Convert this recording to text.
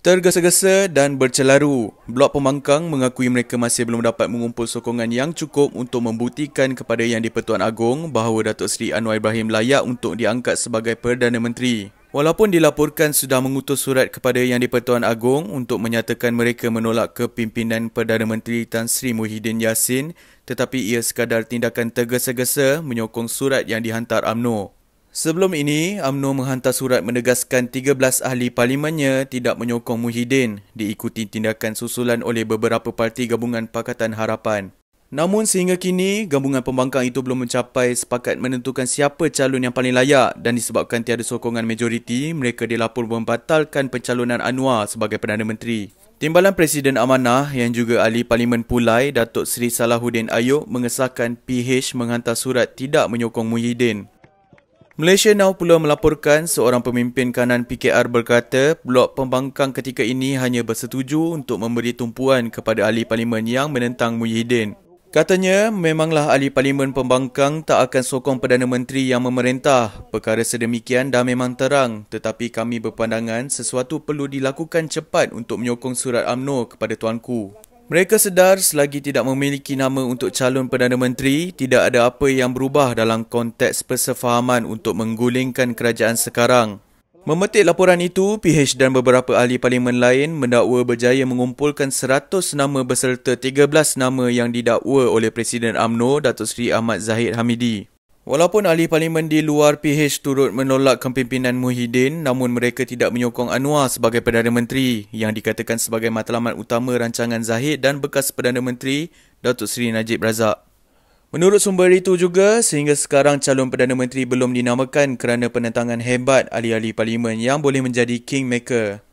Tergesa-gesa dan bercelaru, Blok Pembangkang mengakui mereka masih belum dapat mengumpul sokongan yang cukup untuk membuktikan kepada Yang di-Pertuan Agong bahawa Datuk Seri Anwar Ibrahim layak untuk diangkat sebagai Perdana Menteri. Walaupun dilaporkan sudah mengutus surat kepada Yang di-Pertuan Agong untuk menyatakan mereka menolak kepimpinan Perdana Menteri Tan Sri Muhyiddin Yassin, tetapi ia sekadar tindakan tergesa-gesa menyokong surat yang dihantar AMNO. Sebelum ini, UMNO menghantar surat menegaskan 13 ahli parlimennya tidak menyokong Muhyiddin diikuti tindakan susulan oleh beberapa parti gabungan Pakatan Harapan. Namun sehingga kini, gabungan pembangkang itu belum mencapai sepakat menentukan siapa calon yang paling layak dan disebabkan tiada sokongan majoriti, mereka dilapor membatalkan pencalonan Anwar sebagai Perdana Menteri. Timbalan Presiden Amanah yang juga ahli Parlimen Pulai, Datuk Seri Salahuddin Ayub mengesahkan PH menghantar surat tidak menyokong Muhyiddin. Malaysia Now pula melaporkan seorang pemimpin kanan PKR berkata blok pembangkang ketika ini hanya bersetuju untuk memberi tumpuan kepada ahli parlimen yang menentang Muhyiddin. Katanya, memanglah ahli parlimen pembangkang tak akan sokong Perdana Menteri yang memerintah. Perkara sedemikian dah memang terang tetapi kami berpandangan sesuatu perlu dilakukan cepat untuk menyokong surat UMNO kepada tuanku. Mereka sedar selagi tidak memiliki nama untuk calon Perdana Menteri, tidak ada apa yang berubah dalam konteks persefahaman untuk menggulingkan kerajaan sekarang. Memetik laporan itu, PH dan beberapa ahli parlimen lain mendakwa berjaya mengumpulkan 100 nama beserta 13 nama yang didakwa oleh Presiden AMNO, Datuk Seri Ahmad Zahid Hamidi. Walaupun ahli parlimen di luar PH turut menolak kepimpinan Muhyiddin, namun mereka tidak menyokong Anwar sebagai Perdana Menteri yang dikatakan sebagai matlamat utama rancangan Zahid dan bekas Perdana Menteri Datuk Seri Najib Razak. Menurut sumber itu juga, sehingga sekarang calon Perdana Menteri belum dinamakan kerana penentangan hebat ahli-ahli parlimen yang boleh menjadi kingmaker.